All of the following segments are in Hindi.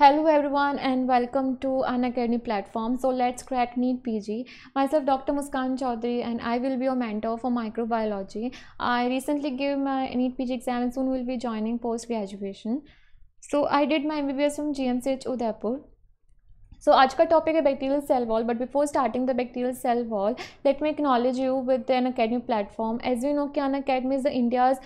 Hello everyone and welcome to an academy platform. So let's crack neat PG. Myself Dr. Muskan Chaudhary and I will be your mentor for microbiology. I recently gave my neat PG exam and soon will be joining post graduation. So I did my MBBS from GMCH Udaipur. So today's topic is bacterial cell wall but before starting the bacterial cell wall let me acknowledge you with an academy platform. As we know an academy is the India's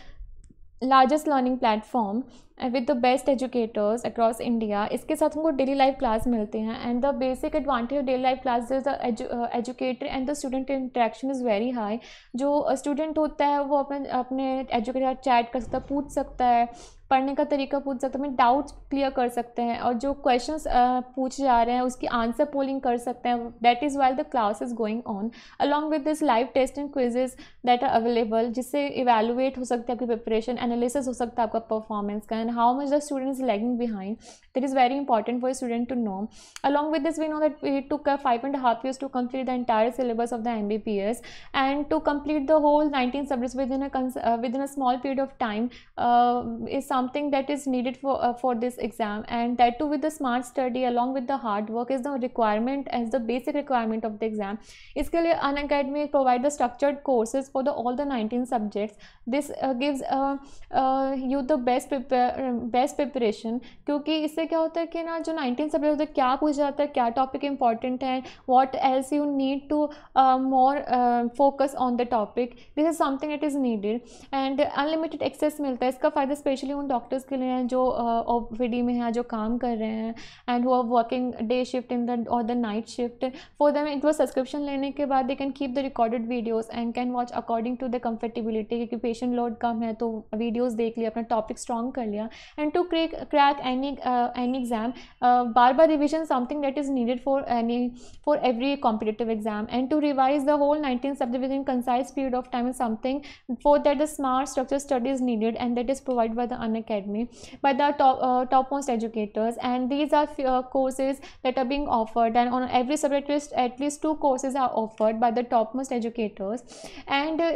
largest learning platform with the best educators across India इसके साथ हमको डेली लाइफ क्लास मिलते हैं and the basic advantage of daily life class the educator and the student interaction is very high जो स्टूडेंट uh, होता है वो अपने अपने एजुकेटर चैट कर सकता है पूछ सकता है पढ़ने का तरीका पूछ सकते हैं डाउट्स क्लियर कर सकते हैं और जो क्वेश्चन uh, पूछे जा रहे हैं उसकी आंसर पोलिंग कर सकते हैं that is while the class is going on along with this live test and quizzes that are available जिससे इवेलुएट हो सकते हैं आपकी प्रिपरेशन एनालिसिस हो सकता है आपका परफॉर्मेंस का and how much the student is lagging behind that is very important for a student to know along with this we know that it took uh, five and a half years to complete the entire syllabus of the mbps and to complete the whole 19 subjects within a uh, within a small period of time uh, is something that is needed for uh, for this exam and that too with the smart study along with the hard work is the requirement as the basic requirement of the exam इसके लिए Unacademy provide the structured courses for the all the 19 subjects this uh, gives uh, you the best prepare, best preparation क्योंकि इससे क्या होता है कि ना जो नाइनटीन सब्जेक्ट होता है क्या पूछ जाता है क्या टॉपिक इंपॉर्टेंट है what else you need to more focus on the topic this is something it is needed and unlimited access मिलता है इसका फ़ायदा स्पेशली उन डॉक्टर्स के लिए हैं जो ओ uh, में हैं जो काम कर रहे हैं एंड वो working day shift in the और the night shift for them it was subscription लेने के बाद they can keep the recorded videos and can watch according to the comfortability क्योंकि पेशेंट लोड कम है तो वीडियोज़ देख लिया अपना टॉपिक स्ट्रॉन्ग कर लिया and to crack, crack any uh, exam uh, bar bar revision something that is needed for any for every competitive exam and to revise the whole 19 subdivision within concise period of time is something for that the smart structure study is needed and that is provided by the unacademy by the top uh, topmost educators and these are uh, courses that are being offered and on every subject list at least two courses are offered by the topmost educators and uh,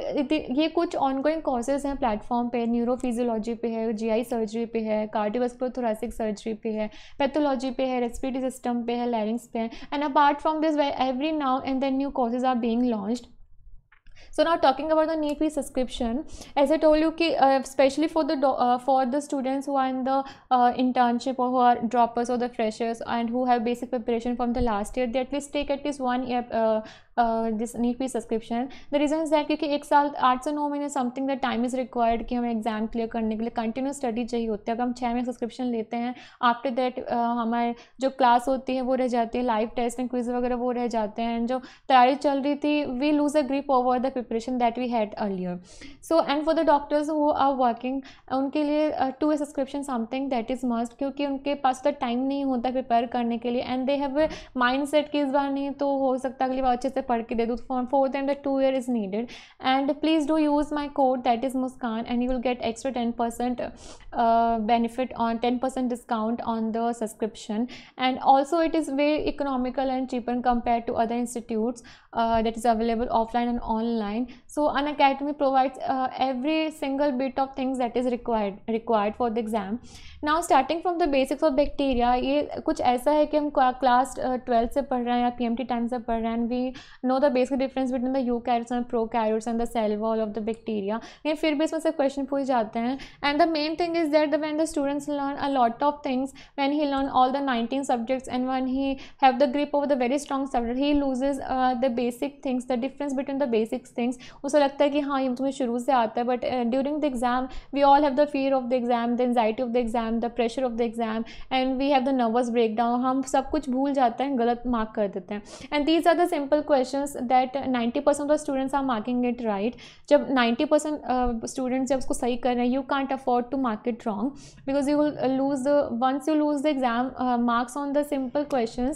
ये kuch ongoing courses हैं platform पे neurophysiology पे है GI surgery सर्जरी पे है कार्डियोवेस्कुलर थोरेसिक सर्जरी पे है पैथोलॉजी पे है रेस्पिरेटरी सिस्टम पे है लैरिंग्स पे है and apart from this every now and then new courses are being launched so now talking about the NEET fee subscription as I told you कि specially for the for the students who are in the internship और हु आर ड्रॉपर्स और the freshers and who have basic preparation from the last year they at least take at least one year this NEET fee subscription the reason is that क्योंकि एक साल आठ से नौ महीने something the time is required कि हमें एग्जाम क्लियर करने के लिए कंटिन्यू स्टडी चाहिए होती है अगर हम छः महीने सब्सक्रिप्शन लेते हैं आफ्टर दैट uh, हमारे जो क्लास होती है वो रह जाती है लाइव टेस्ट एंड क्विज वगैरह वो रह जाते हैं जो तैयारी चल रही थी we lose a grip over the preparation that we had earlier so and for the doctors वो आर वर्किंग उनके लिए to a subscription something that is must क्योंकि उनके पास तो टाइम नहीं होता प्रिपेयर करने के लिए and they have mindset कि इस बार नहीं तो हो सकता अगली बार अच्छे से पढ़ के दे दो for fourth and the two year is needed and please do use my code that is Muskan and you will get extra ten percent benefit on ten percent discount on the subscription and also it is very economical and cheap and compare to other institutes that is available offline and online so Unacademy provides every single bit of things that is required required for the exam now starting from the basics of bacteria ये कुछ ऐसा है कि हम क्लास ट्वेल्थ uh, से पढ़ रहे हैं या पी एम टी टाइम से पढ़ रहे हैं we know the basic difference between the eukaryotes and prokaryotes and the cell wall of the bacteria and the main thing is that when the students learn a lot of things when he learn all the 19 subjects and when he have the grip over the very strong subject he loses uh, the basic things the difference between the basic things but uh, during the exam we all have the fear of the exam the anxiety of the exam the pressure of the exam and we have the nervous breakdown and these are the simple questions question that ninety percent of students are marking it right जब नाइन्टी परसेंट स्टूडेंट्स जब उसको सही कर रहे हैं you can't afford to mark it wrong because you lose the once you lose the exam marks on the simple question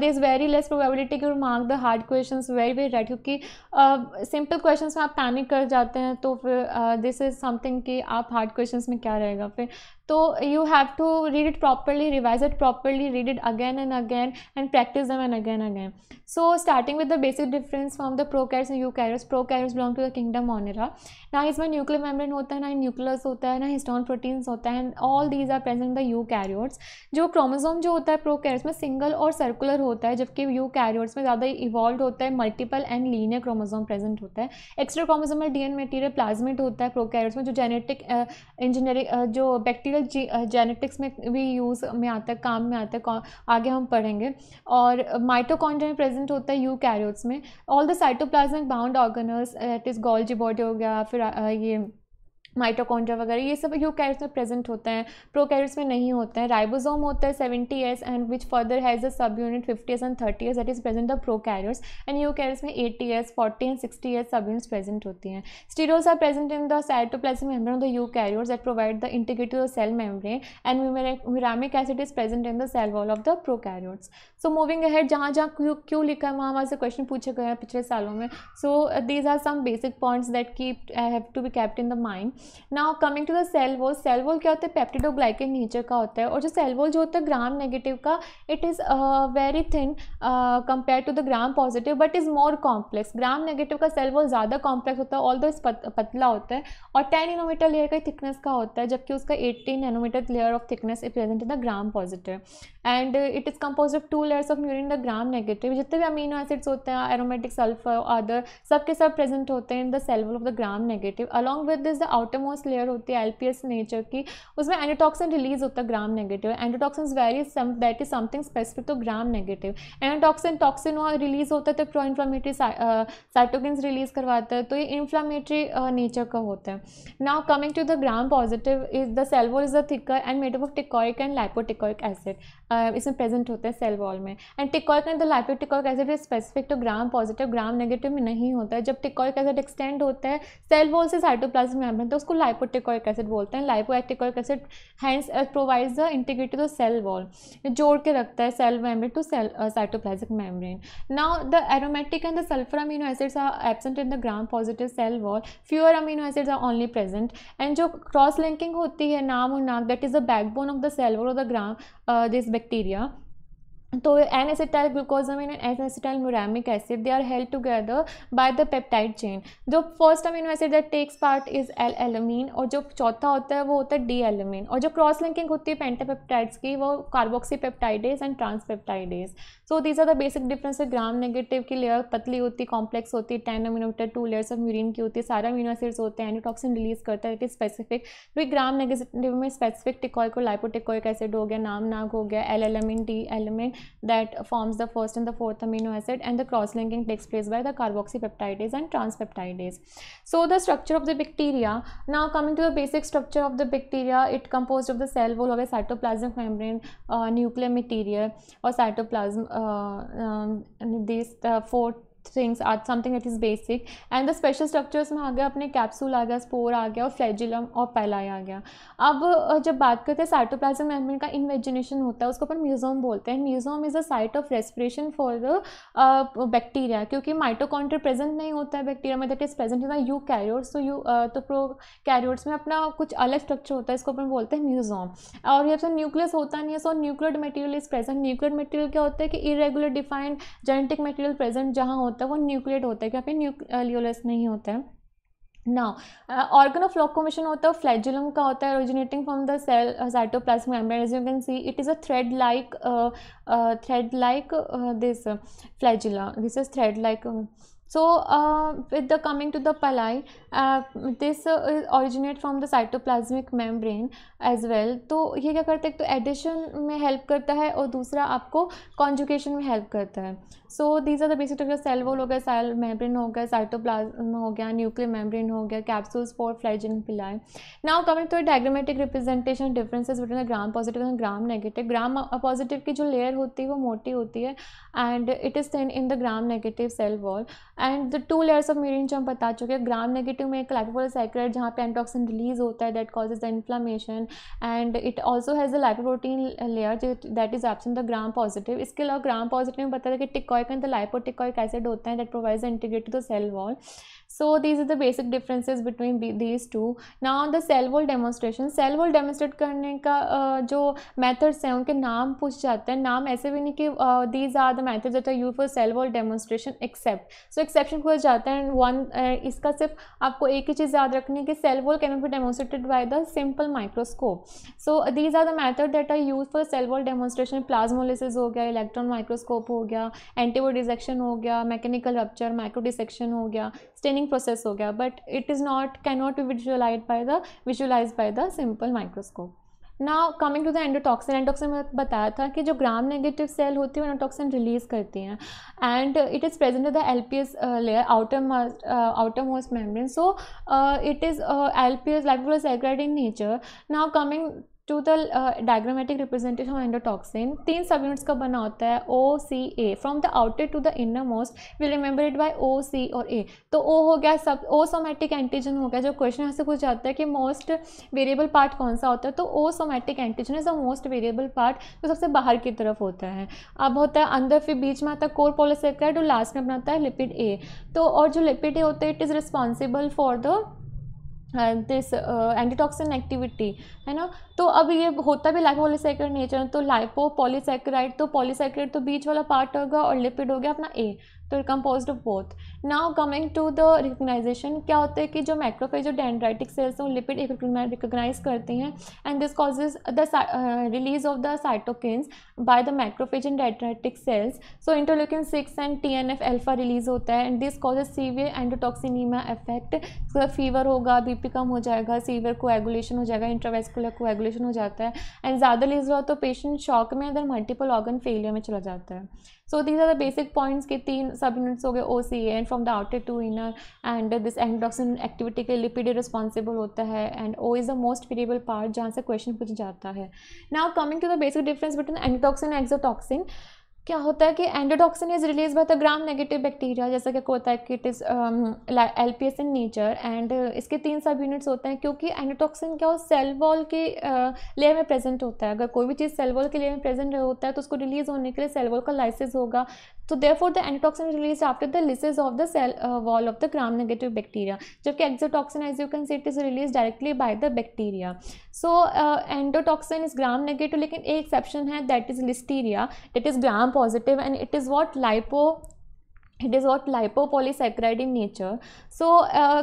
there is very less probability you mark the hard question very very right क्योंकि सिंपल uh, क्वेश्चन में आप पैनिक कर जाते हैं तो फिर दिस इज़ समथिंग कि आप हार्ड क्वेश्चन में क्या रहेगा फिर तो you have to read it properly revise it properly read it again and again and practice them and again again so starting with the basic difference from the pro prokaryotes and you prokaryotes belong to the kingdom Monera ना इसमें न्यूक्लियर मेम्ब्रेन होता है ना न्यूक्लियस होता है ना हिस्टोन प्रोटीन्स होता है and all these are present the eukaryotes जो क्रोमोजोम जो होता है प्रो कैरस में सिंगल और सर्कुलर होता है जबकि यू कैरियोर्स में ज़्यादा इवॉल्व होता है multiple and linear chromosome present होता है extra chromosomal D N material plasmid होता है प्रो प्रोकैरियोट्स में जो जेनेटिक इंजीनियरिंग uh, uh, जो बैक्टीरियल है जेनेटिक्स में भी यूज़ में आता है काम में आता है आगे हम पढ़ेंगे और माइटोकॉन्ड्रिया प्रेजेंट होता है यू कैरियोट्स में all the cytoplasmic bound organelles that is Golgi body हो गया फिर ये माइटोकॉन्ड्रा वगैरह ये सब यूकैरियोट्स में प्रेजेंट होते हैं प्रोकैरियोट्स में नहीं होते हैं राइबोसोम होता है seventy S and which further has a subunit fifty S and thirty S that is present the prokaryotes and you eukaryotes में eighty S forty and sixty S subunits present होती हैं sterols are present in the cytoplasmic membrane of the eukaryotes that provide the integrated cell membrane and muramic acid is present in the cell wall of the prokaryotes so moving ahead जहाँ जहाँ क्यों क्यों लिखा है वहाँ वहाँ से क्वेश्चन पूछे गए हैं पिछले सालों में so these are some basic points that keep have to be kept in the mind now coming to the cell wall cell wall क्या होता है पेप्टिडोग्लाइकिन नेचर का होता है और जो सेल वॉल जो होता है ग्राम नेगेटिव का it is very thin compare to the gram positive but is more complex gram negative का सेल वॉल ज़्यादा कॉम्प्लेक्स होता है ऑल दो इस पतला होता है और टेन इनोमीटर लेयर का थिकनेस का होता है जबकि उसका eighteen nanometre layer of thickness is present in the gram positive and it is compose of two layers of murein the gram negative जितने भी अमीनो एसिड्स होते हैं एरोमेटिक सल्फर अदर सब के सब प्रेजेंट होते हैं in the cell wall of the gram negative along with this the out outermost layer होती है एलपीएस नेचर की उसमें एनाटॉक्सिन रिलीज होता है gram negative endotoxin very that is something specific तो ग्राम नेगेटिव एनाटॉक्सिन टॉक्सिन वहाँ रिलीज होता है तो प्रो इन्फ्लामेटरी साइटोकिन रिलीज करवाता है तो ये इन्फ्लामेटरी नेचर का होता है now coming to the gram positive is the cell wall is the thicker and made up of teichoic and lipoteichoic acid इसमें प्रेजेंट होता है सेल वॉल में and teichoic and the lipoteichoic acid is specific to gram positive gram negative में नहीं होता है जब टिकॉइक एसिड एक्सटेंड होता है सेल वॉल से साइटोप्लाज्म में तो उसको लाइपोटिकॉइक एसिड बोलते हैं lipoteichoic acid hands provides the integrity to cell wall जोड़ के रखता है cell membrane to cell cytoplasmic membrane now the aromatic and the sulphur amino acids are absent in the gram positive cell wall fewer amino acids are only present and जो क्रॉस लिंकिंग होती है नाम और NAG that is the backbone of the cell wall of the gram this bacteria तो N acetyl glucosamine and N acetyl muramic acid they are held together by the peptide chain जो first amino acid that takes part is L alanine और जो चौथा होता है वो होता है डी एलमीन और जो क्रॉस लिंकिंग होती है पेंटापेप्टाइड्स की वो carboxy peptidase and transpeptidase so these are the basic difference gram negative की लेयर पतली होती कॉम्प्लेक्स होती है ten nanometre two layers of murein की होती है सारा एसिड्स होते हैं एंटीटॉक्सिन रिलीज करता है इट इज स्पेसिफिक वही ग्राम नेगेटिव में स्पेसिफिक टिकॉय को लाइपोटिकॉयक एसिड हो गया नाम नाग हो गया L alanine D alanine that forms the first and the fourth amino acid and the cross linking takes place by the carboxy peptidase and transpeptidase so the structure of the bacteria now coming to the basic structure of the bacteria it compose of the cell wall हो गया साइटोप्लाज्म मेम्ब्रेन न्यूक्लियर मटीरियल और cytoplasm Uh, um, and these four things are something that is basic and the special structures में आ गया अपने capsule आ गया spore आ गया और flagellum और pili आ गया अब जब बात करते हैं साइटोप्लाज्म मेम्ब्रेन का इन्वेजिनेशन होता है उसको अपन म्यूजोम बोलते हैं mesosome is a site of respiration for the bacteria क्योंकि माइटोकॉन्ट्र प्रेजेंट नहीं होता है बैक्टीरिया में that is present in eukaryotes तो यू तो प्रो कैरियोर्स में अपना कुछ अलग स्ट्रक्चर होता है इसको अपन बोलते हैं म्यूजोम और जब से न्यूक्लियस होता नहीं है so nuclear material is present nuclear material क्या होता है कि irregular defined genetic material present जहाँ होता है वो न्यूक्लियट होता है क्योंकि न्यूक्लियोलस नहीं होता है नाउ ऑर्गन ऑफ लोकोमोशन होता है फ्लैजुलम का होता है originating from the cell cytoplasmic membrane as you can see it is a thread like thread like this flagella this is thread like So uh, with the coming to the pili, uh, this uh, originate from the cytoplasmic membrane as well. तो ये क्या करता है तो addition में help करता है और दूसरा आपको conjugation में help करता है So these are the basic structures cell wall हो गया cell membrane हो गया cytoplasm हो गया nuclear membrane हो गया capsules for flagellant pili. Now coming to the diagrammatic representation differences between the gram positive and gram negative. Gram positive की जो layer होती है वो मोटी होती है and it is thin in the gram negative cell wall and the two layers of medium जो हम बता चुके हैं ग्राम नेगेटिव में एक लाइपोपोलोसाइक्राइड जहाँ पे एंटॉक्सिन रिलीज होता है that causes the inflammation and it also has a lipoprotein layer that is absent the gram positive इसके अलावा ग्राम पॉजिटिव में था कि teichoic and the lipoteichoic acid होता है that provides integrate to the cell wall so these are the basic differences between these two now the cell wall demonstration cell wall demonstrate karne ka uh, jo methods unke naam puch पूछ जाते naam aise bhi nahi ki uh, these are the methods that are used for cell wall demonstration except so exception पूछ jata hai and one uh, iska sirf aapko ek hi cheez yaad rakhni hai ki cell wall cannot be demonstrated by the simple microscope so uh, these are the method that are used for cell wall demonstration plasmolysis ho gaya electron microscope ho gaya antibody dissection ho gaya mechanical rupture micro dissection ho gaya staining process हो गया but it is not can not be visualise by the visualise by the simple microscope now coming to the endotoxin endotoxin में बताया था कि जो ग्राम नेगेटिव सेल होती है वो एंडोटॉक्सिन रिलीज करती हैं and it is present in the L P S layer outer outermost membrane so it is L P S lipopolysaccharide in nature now coming to the diagrammatic representation of endotoxin तीन सब यूनिट्स का बना होता है O C A from the outer to the innermost will remember it by O C और ए तो ओ हो गया सब ओ सोमैटिक एंटीजन हो गया जो क्वेश्चन यहाँ से पूछ जाता है कि मोस्ट वेरिएबल पार्ट कौन सा होता है तो O somatic antigen is the most variable part जो सबसे बाहर की तरफ होता है अब होता है अंदर फिर बीच में आता है कोर पोलोसेक्राइड और लास्ट में बनाता है लिपिड ए तो और जो लिपिड ए होता है it is responsible for the this antitoxin activity है ना तो अब ये होता भी पॉलीसेक्राइड नेचर तो लाइपो पॉलीसेक्राइड तो पॉलीसेक्राइड तो बीच वाला पार्ट होगा और लिपिड हो गया अपना ए तो it compose of both now coming to the recognition क्या होता है कि जो मैक्रोफेज और डेंड्राइटिक सेल्स हैं वो लिपिड रिकोगनाइज करती हैं and this causes the release of the cytokines by the macrophage and dendritic cells so interleukin six and T N F alpha release होता है and this causes severe endotoxaemia effect fever होगा बी पी कम हो जाएगा सीवियर कोएगुलेशन हो जाएगा इंट्रावेस्कुलर कोएगुलेशन हो जाता है एंड ज़्यादा लीज हुआ तो पेशेंट शॉक में अदर मल्टीपल ऑर्गन फेलियर में चला जाता है so these are the basic points के तीन सब यूनिट्स हो गए O C and from the outer to inner and this endotoxin activity के लिपिड रिस्पॉन्सिबल होता है and O is the most variable part जहाँ से क्वेश्चन पूछ जाता है now coming to the basic difference between endotoxin and exotoxin क्या होता है कि endotoxin is release by the gram negative bacteria जैसा कि होता है कि it is L P S in nature and इसके तीन सब यूनिट्स होते हैं क्योंकि एंडोटॉक्सिन क्या हो सेल वॉल के लेयर uh, में प्रेजेंट होता है अगर कोई भी चीज़ सेल वॉल के लेयर में प्रेजेंट होता है तो उसको रिलीज़ होने के लिए सेल वॉल का लाइसिस होगा तो there for the endotoxin release after the lysis of the cell wall of the gram negative bacteria जबकि exotoxin as you can see it is release directly by the bacteria so endotoxin is gram negative लेकिन एक एक्सेप्शन है that is listeria that is gram positive and it is what lipo it is what lipopolysaccharide in nature so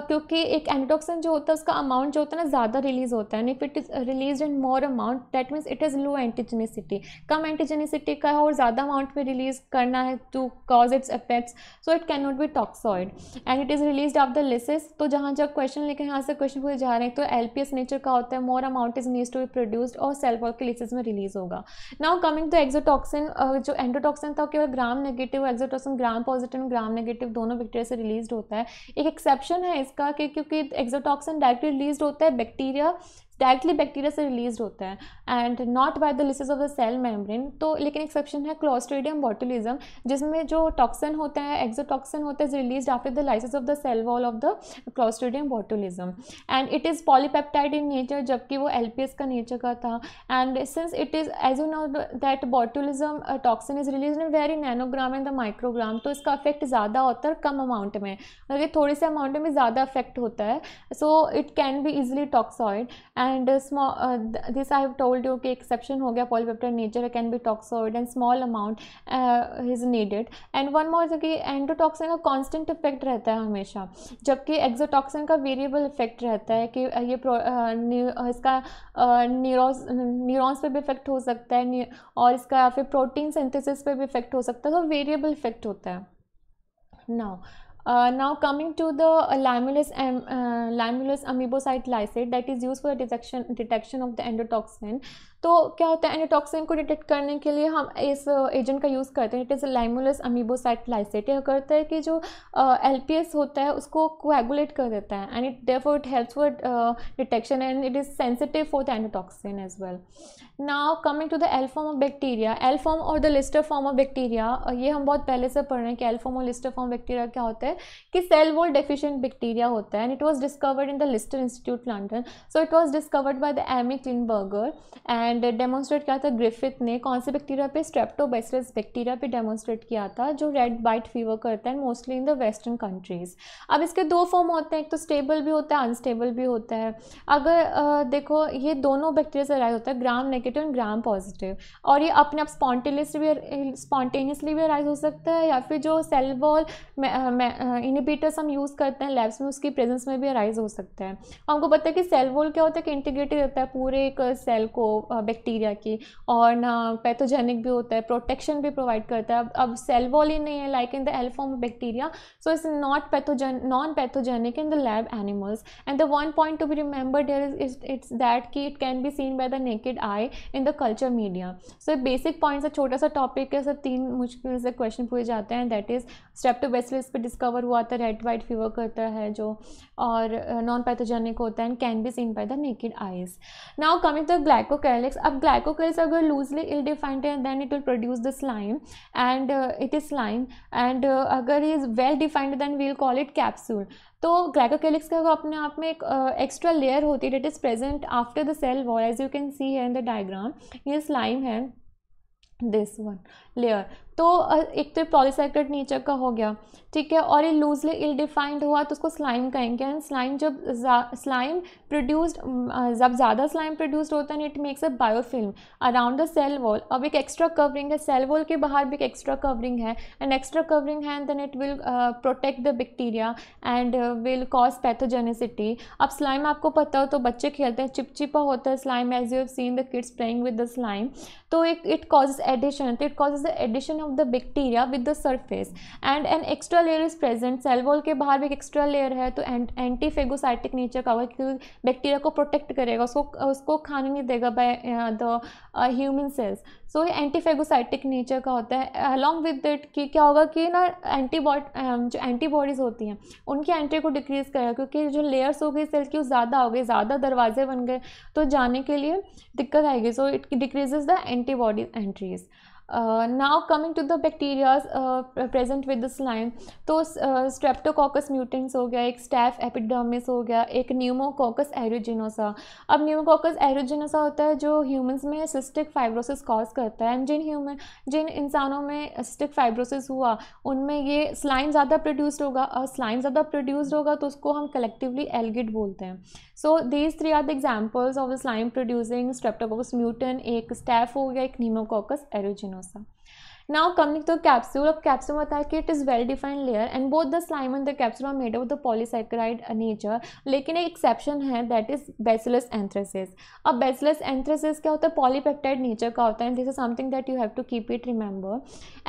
क्योंकि एक एंटोक्सिन जो होता है उसका अमाउंट जो होता है ना ज़्यादा रिलीज होता है and if it is release in more amount that means it is low antigenicity कम एंटीजेनिसिटी का और ज़्यादा अमाउंट में रिलीज करना है to cause its effects so it can not be toxoid and it is release of the lysis तो जहाँ जब क्वेश्चन लेकर यहाँ से क्वेश्चन पूछे जा रहे हैं तो एल पी एस नेचर का होता है more amount is needs to be produced और सेल्फ ऑफ के में रिलीज होगा नाउ कमिंग टू एक्जोटॉक्सिन जो एंटोटॉक्सिन था केवल gram negative exotoxin gram positive gram negative दोनों बैक्टीरिया से रिलीज होता है एक एक्सेप्शन है इसका कि क्योंकि एक्जोटॉक्सिन डायरेक्टली रिलीज होता है बैक्टीरिया डायरेक्टली बैक्टीरिया से रिलीज होता है and not by the lysis of the cell membrane तो लेकिन एक्सेप्शन है क्लोस्ट्रीडियम बॉटुलिज्म जिसमें जो टॉक्सन होता है एक्जोटॉक्सन होता है is release after the lysis of the cell wall of the clostridium botulism and it is polypeptide in nature जबकि वो एल पी एस का नेचर का था and since it is as you know that botulism toxin is release in very nanogram and the microgram तो इसका अफेक्ट ज़्यादा होता है कम अमाउंट में मतलब थोड़े से अमाउंट में ज़्यादा अफेक्ट होता है so it can be easily toxoid and and this uh, uh, th this i have told you ki exception ho gaya polypeptide nature can and toxoid and is amount uh, जो कि एंडोटॉक्सिन का कॉन्स्टेंट इफेक्ट रहता है हमेशा जबकि एक्जोटॉक्सिन का वेरिएबल इफेक्ट रहता है कि uh, ये आ, uh, uh, इसका न्यूरोस uh, पे भी इफेक्ट हो सकता है और इसका फिर प्रोटीन सिंथेसिस पे भी इफेक्ट हो सकता है तो वेरिएबल इफेक्ट होता है now Uh, now coming to the uh, lamellus, um, uh, amebocyte lysate that is used for detection, detection of the endotoxin तो क्या होता है एनीटॉक्सिन को डिटेक्ट करने के लिए हम इस एजेंट uh, का यूज़ करते हैं it is limulus amoebocyte lysate यह करता है कि जो एल uh, होता है उसको कोएगुलेट कर देता है एंड इट फो it help for detection and it is sensitive for the endotoxin as well now coming to the L form of bacteria L form और the lister form of bacteria ये हम बहुत पहले से पढ़ रहे हैं कि एल फॉर्म और लिस्टर फॉर्म बैक्टीरिया क्या होता है कि सेल वॉल डेफिशियंट बैक्टीरिया होता है and it was discovered in the Lister Institute London so it was discovered by the Emmy Klieneberger and and demonstrate किया था ग्रिफिथ ने कौन से बैक्टीरिया पे स्ट्रेप्टोबैसिलस बैक्टीरिया पे डेमोन्स्ट्रेट किया था जो रेड बाइट फीवर करता है mostly in the western countries अब इसके दो फॉर्म होते हैं एक तो स्टेबल भी होता है अनस्टेबल भी होता है अगर आ, देखो ये दोनों बैक्टीरिया से अराइज होता है gram negative and gram positive और ये अपने आप स्पॉन्टेनियसली भी स्पॉन्टेनियसली भी अराइज हो सकता है या फिर जो सेल वॉल इनिबिटर्स हम यूज़ करते हैं लैब्स में उसकी प्रेजेंस में भी अराइज हो सकता है हमको पता है कि सेल वॉल क्या होता है कि इंटीग्रेटेड होता है पूरे एक सेल को बैक्टीरिया की और ना पैथोजेनिक भी होता है प्रोटेक्शन भी प्रोवाइड करता है अब अब सेल वॉल ही नहीं है like in the L form bacteria so it's not pathogen non pathogenic in the lab animals and the one point to be there is it's that कि it can be seen by the naked eye in the culture media so basic points है छोटा सा टॉपिक है सर तीन मुश्किल से क्वेश्चन पूछे जाते हैं दैट इज़ स्ट्रेप्टोबेसिलस पे डिस्कवर हुआ था रेड वाइट फीवर करता है जो और नॉन पैथोजेनिक होता है and can be seen by the naked eyes now coming to glycocalyx अब ग्लाइकोकल्स अगर लूजली इल डिफाइंड है then it will produce the slime and it is slime and अगर is well defined then we'll call it capsule तो ग्लाइकोकेलिक्स का अपने आप में एक एक्स्ट्रा uh, लेयर होती है it is present after the cell wall as you can see है इन द डायग्राम ये स्लाइम है दिस वन लेयर तो एक तो पॉलीसेक्रेट नेचर का हो गया ठीक है और ये लूजली इल डिफाइंड हुआ तो उसको स्लाइम कहेंगे एंड स्लाइम जब स्लाइम प्रोड्यूस्ड जब ज़्यादा स्लाइम प्रोड्यूस्ड होता है it makes a biofilm around the cell wall अब एक एक्स्ट्रा कवरिंग है सेल वॉल के बाहर भी एक एक्स्ट्रा कवरिंग है एंड एक्स्ट्रा कवरिंग है and then it will protect the bacteria and will cause pathogenicity अब स्लाइम आपको पता हो तो बच्चे खेलते हैं चिपचिपा होता है slime as you have seen the kids playing with the slime तो इट इट कॉजेज एडिशन तो it causes the adhesion of the bacteria with the surface and an extra layer is present cell wall के बाहर भी एक extra layer है तो एंटी फेगोसाइटिक नेचर का होगा क्योंकि बैक्टीरिया को प्रोटेक्ट करेगा उसको उसको खाने नहीं देगा by the human cells so ये एंटीफेगोसाइटिक नेचर का होता है अलॉन्ग विद दैट कि क्या होगा कि ना एंटीबॉडी um, जो एंटीबॉडीज़ होती हैं उनकी एंट्री को डिक्रीज़ करेगा क्योंकि जो लेयर्स हो गई सेल की ज़्यादा हो गई ज़्यादा दरवाजे बन गए तो जाने के लिए दिक्कत आएगी so it decreases the antibodies entries now coming to the bacterias present with the slime तो स्ट्रेप्टोकोकस uh, म्यूटेंट्स हो गया एक स्टैफ एपिडर्मिस हो गया एक न्यूमोकोकस एरोजिनोसा अब न्यूमोकोकस एरोजिनोसा होता है जो ह्यूमंस में सिस्टिक फाइब्रोसिस कॉज करता है एंड जिन ह्यूमन जिन इंसानों में सिस्टिक फाइब्रोसिस हुआ उनमें ये स्लाइम ज़्यादा प्रोड्यूस्ड होगा और स्लाइम ज़्यादा प्रोड्यूस्ड होगा तो उसको हम कलेक्टिवली एलगिड बोलते हैं So these three are the examples of slime producing Streptococcus mutant, a staph a pneumococcus aeruginosa. Now coming to the capsule, of capsule it is well defined layer and both the slime and the capsule are made of the polysaccharide nature. लेकिन एक exception है that is bacillus anthracis. अब bacillus anthracis क्या होता है polypeptide nature का होता है and this is something that you have to keep it remember.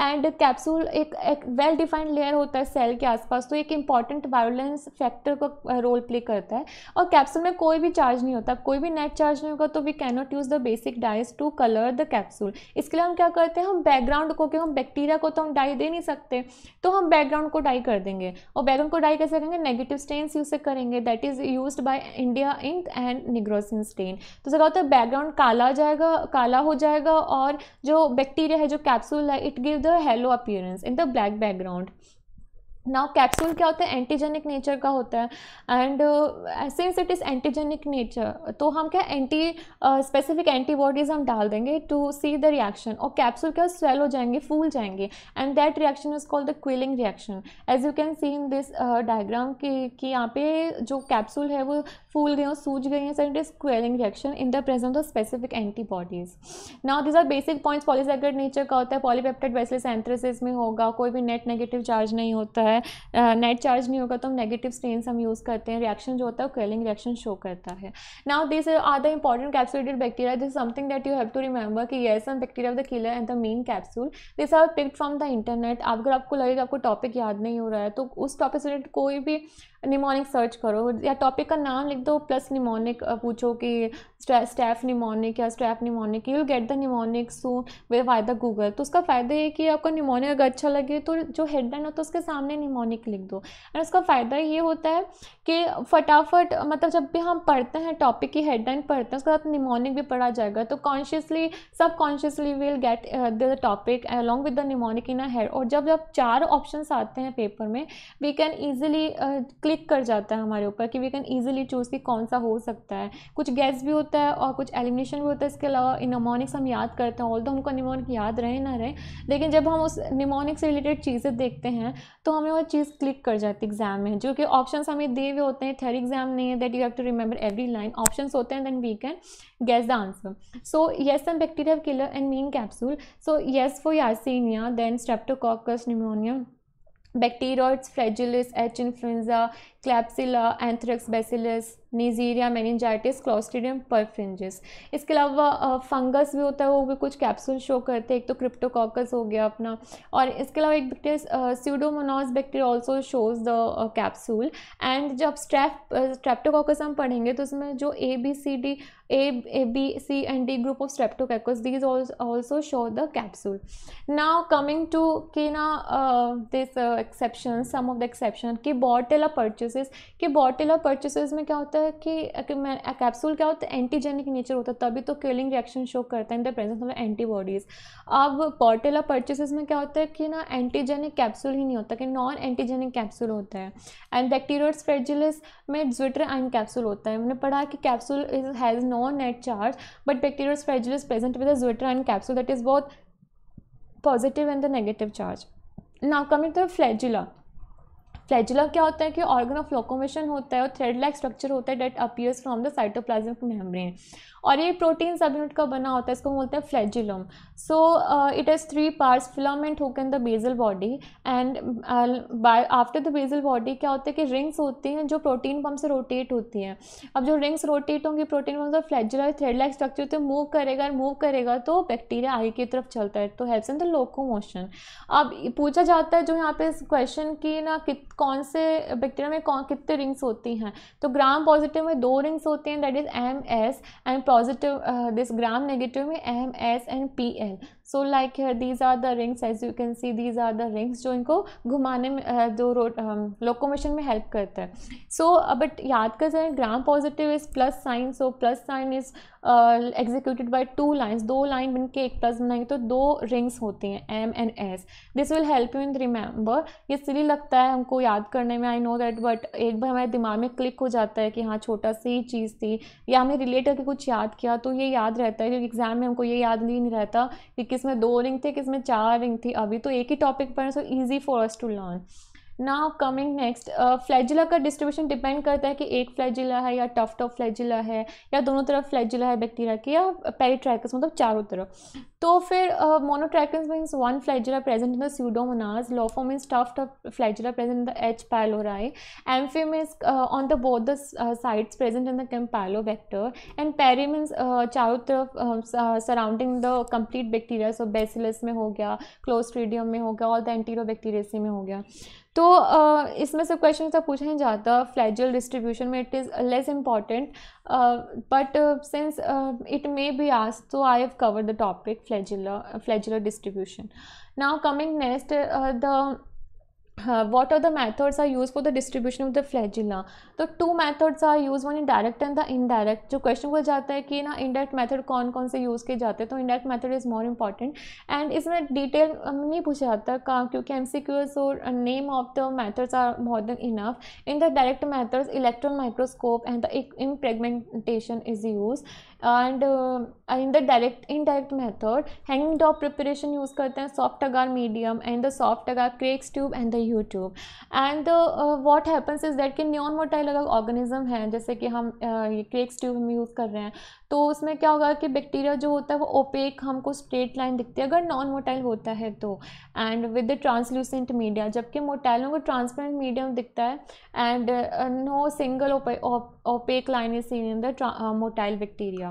And capsule एक, एक well defined layer होता है cell के आसपास तो एक important virulence factor को role play करता है और capsule में कोई भी charge नहीं होता कोई भी net charge नहीं होगा तो we cannot use the basic dyes to colour the capsule इसके लिए हम क्या करते हैं हम बैकग्राउंड को क्योंकि हम बैक्टीरिया को तो हम डाई दे नहीं सकते तो हम बैकग्राउंड को डाई कर देंगे और बैकग्राउंड को डाई कैसे करेंगे नेगेटिव स्टेन्स यूज से करेंगे that is use by India ink and nigrosin stain तो सर होता है बैकग्राउंड काला जाएगा काला हो जाएगा और जो बैक्टीरिया है जो कैप्सूल है it give the halo appearance in the black background now capsule क्या होता है एंटीजेनिक नेचर का होता है and since it is antigenic nature तो हम क्या एंटी स्पेसिफिक एंटीबॉडीज़ हम डाल देंगे टू सी द रिएक्शन और कैप्सूल क्या स्वेल हो जाएंगे फूल जाएंगे and that reaction is called the quellung reaction as you can see in this diagram कि यहाँ पे जो कैप्सूल है वो फूल गए हों सूज गए हैं sir it is quellung reaction in the presence of specific antibodies now this are basic points polysaccharide nature का होता है पॉलीपेप्टाइड वेसल्स एंथ्रेसिस में होगा कोई भी नेट नेगेटिव चार्ज नहीं होता है नेट uh, चार्ज नहीं होगा तो हम नेगेटिव स्टेन्स हम यूज़ करते हैं रिएक्शन जो होता है क्वेलिंग रिएक्शन शो करता है now this are the important capsulated bacteria this something that you have to remember कि ये some bacteria of the killer and the main capsule this are picked from the internet अगर आपको लगे आपको टॉपिक याद नहीं हो रहा है तो उस टॉपिक से रिलेटेड कोई भी निमोनिक सर्च करो या टॉपिक का नाम mnemonic दो प्लस निमोनिक पूछो कि स्टैफ निमोनिक या mnemonic you get the mnemonic mnemonic way via the Google तो उसका फ़ायदा ये कि आपका निमोनिक अगर अच्छा लगे तो जो हेडलाइन होता है उसके सामने निमोनिक लिख दो एंड उसका फ़ायदा ये होता है कि फटाफट मतलब जब भी हम पढ़ते हैं टॉपिक की हेडलाइन पढ़ते हैं उसके साथ निमोनिक भी पढ़ा जाएगा तो consciously subconsciously will get the topic along with the mnemonic in a head और जब जब चार ऑप्शन आते हैं पेपर में वी कैन ईजिली क्लिक कर जाता है हमारे ऊपर कि we can easily choose compose भी कौन सा हो सकता है कुछ गैस भी होता है और कुछ एलिमिनेशन भी होता है इसके अलावा निमोनिक्स हम याद करते हैं ऑल तो हमको निमोनिक याद रहे ना रहे लेकिन जब हम उस निमोनिक से रिलेटेड चीज़ें देखते हैं तो हमें वो चीज़ क्लिक कर जाती है एग्जाम में जो कि ऑप्शन हमें दिए हुए होते हैं थे एग्जाम नहीं है that you have to remember every line option होते हैं then we can guess the answer so yes M bacteria killer and mean capsule so yes for for then streptococcus Streptococcus pneumonia. Bacterioids, H influenzae klebsiella anthrax bacillus neisseria meningitidis clostridium perfringens इसके अलावा फंगस भी होता है वो भी कुछ कैप्सूल शो करते हैं एक तो क्रिप्टोकॉकस हो गया अपना और इसके अलावा एक bacteria pseudomonas bacteria also shows the capsule and जब स्ट्रैप स्ट्रेप्टोकॉकस हम पढ़ेंगे तो उसमें जो A B C D A A B C and D group of streptococcus these also show the capsule now coming to के ना this exception some of the exception की बॉटेला परचेज परचेसेस कि बॉटल और परचेसेस में क्या होता है कि कैप्सूल क्या होता है एंटीजेनिक नेचर होता है तभी तो किलिंग रिएक्शन शो करता है in the presence of antibodies अब बॉटल और परचेसेस में क्या होता है कि ना एंटीजेनिक कैप्सूल ही नहीं होता कि नॉन एंटीजेनिक कैप्सूल होता है एंड बैक्टीरियस फ्रेजिलस में ज्विटर आइन कैप्सूल होता है हमने पढ़ा कि capsule is has no net charge but bacteroides fragilis present with zwitterion capsule that is बहुत positive and the negative charge now coming to the flagella क्या होता है कि ऑर्गन ऑफ लोकोमेशन होता है और थ्रेड लाइक स्ट्रक्चर होता है that appears from the cytoplasmic membrane और ये प्रोटीन सब यूनिट का बना होता है इसको बोलते हैं flagellum so it has three parts filament होकर in the basal body and after the basal body क्या होता है कि रिंग्स होती हैं जो प्रोटीन पम्प से रोटेट होती हैं अब जो रिंग्स रोटेट होंगी प्रोटीन पम्प से फ्लैजुलर थ्रेड लाइक स्ट्रक्चर तो मूव करेगा मूव करेगा तो बैक्टीरिया आगे की तरफ चलता है तो helps in the locomotion अब पूछा जाता है जो यहाँ पे इस क्वेश्चन की ना कित कौन से बैक्टीरिया में कौन कितने रिंग्स होती हैं तो ग्राम पॉजिटिव में दो रिंग्स होती हैं that is M S and positive this gram negative में M S and P L so like these are the rings as you can see these are the rings जो इनको घुमाने में जो uh, लोकोमोशन um, में हेल्प करते हैं सो बट uh, याद कर जाए gram positive is plus sign so plus sign is executed by two lines दो लाइन बन के एक प्लस बनाएंगे तो दो रिंग्स होती हैं M and S this will help you in remember ये सिली लगता है हमको याद करने में आई नो दैट बट एक बार हमारे दिमाग में क्लिक हो जाता है कि हाँ छोटा सी चीज़ थी या हमें रिलेट करके कुछ याद किया तो ये याद रहता है क्योंकि एग्ज़ाम में हमको ये याद नहीं रहता कि किस किसमें में दो रिंग थे किस में चार रिंग थी अभी तो एक ही टॉपिक पर so easy for us to learn now coming next flagella का डिस्ट्रीब्यूशन डिपेंड करता है कि एक फ्लैजिला है या टफ टफ फ्लैजिला है या दोनों तरफ फ्लैजिला है बैक्टीरिया की या पेरीट्रैकस मतलब चारों तरफ तो फिर monotrichous means one flagella present in the Pseudomonas lopho means tuft tuft flagella present in the H pylori amphi means on the both the sides present in the Campylobacter and peri means चारों तरफ surrounding the complete bacteria so bacillus में हो गया क्लोस्ट्रीडियम में हो गया और द एंटीरो बैक्टीरिया में हो गया तो इसमें से क्वेश्चन तो पूछा ही जाता फ्लैजल डिस्ट्रीब्यूशन में it is less important but since it may be आज तो I have cover the topic flagellar flagellar distribution now coming next the what are the methods are use for the distribution of the flagella तो two methods are use one in direct and the indirect जो क्वेश्चन को जाता है कि ना इंडायरेक्ट मैथड कौन कौन से यूज़ किए जाते हैं तो indirect method is more important and इसमें डिटेल नहीं पूछा जाता का क्योंकि एम सी क्यूज और name of the methods are more than enough in the direct methods electron microscope and the impregnation is use and in the direct indirect method hanging drop preparation use करते हैं soft agar medium and the soft agar Craigie's tube and the U tube and the what happens is that कि न्यून मोटाइल अगर ऑर्गेनिज्म है जैसे कि हम uh, ये क्रेक्स ट्यूब हम यूज़ कर रहे हैं तो उसमें क्या होगा कि बैक्टीरिया जो होता है वो ओपेक हमको स्ट्रेट लाइन दिखती है अगर नॉन मोटाइल होता है तो and with the translucent media जबकि मोटाइलों को ट्रांसपेरेंट मीडियम दिखता है and no single opaque line is seen in the motile bacteria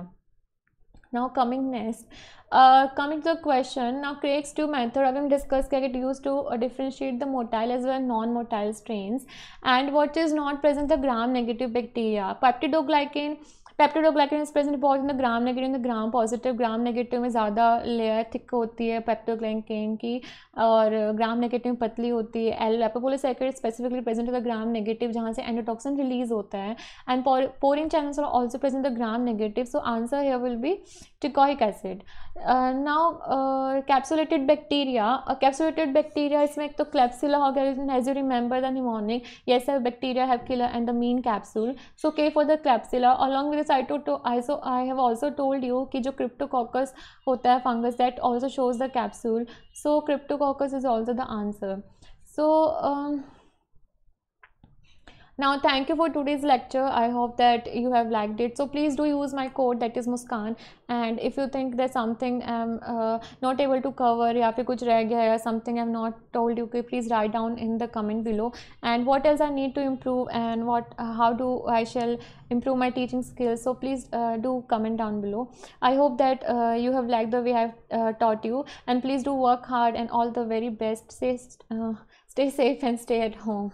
now coming next coming to question now Craigie's tube method अगर हम डिस्कस किया it use to differentiate the motile as well non motile strain and what is not present the gram negative bacteria peptidoglycan peptidoglycan is present बहुत in the gram negative in the gram positive gram negative में ज़्यादा लेयर थिक होती है पेप्टोग्लाइकिन की और ग्राम नेगेटिव पतली होती है lipopolysaccharide specifically present the gram negative जहाँ से एंडोटॉक्सिन रिलीज होता है and porin channels are also present the gram negative so answer here will be teichoic acid now capsulated bacteria capsulated bacteria इसमें एक तो क्लेप्सिला हो गया as you remember the mnemonic yes है bacteria have killer and the mean capsule so K for the Klebsiella along with I two two I so I have also told you कि जो क्रिप्टोकॉकस होता है fungus that also shows the capsule so Cryptococcus focus is also the answer so um, now, thank you for today's lecture. I hope that you have liked it. So please do use my code that is Muskan. And if you think there's something I'm uh, not able to cover, या फिर कुछ something I've not told you, please write down in the comment below. And what else I need to improve and what uh, how do I shall improve my teaching skills. So please uh, do comment down below. I hope that uh, you have liked the way I've uh, taught you. And please do work hard and all the very best. Stay, uh, stay safe and stay at home.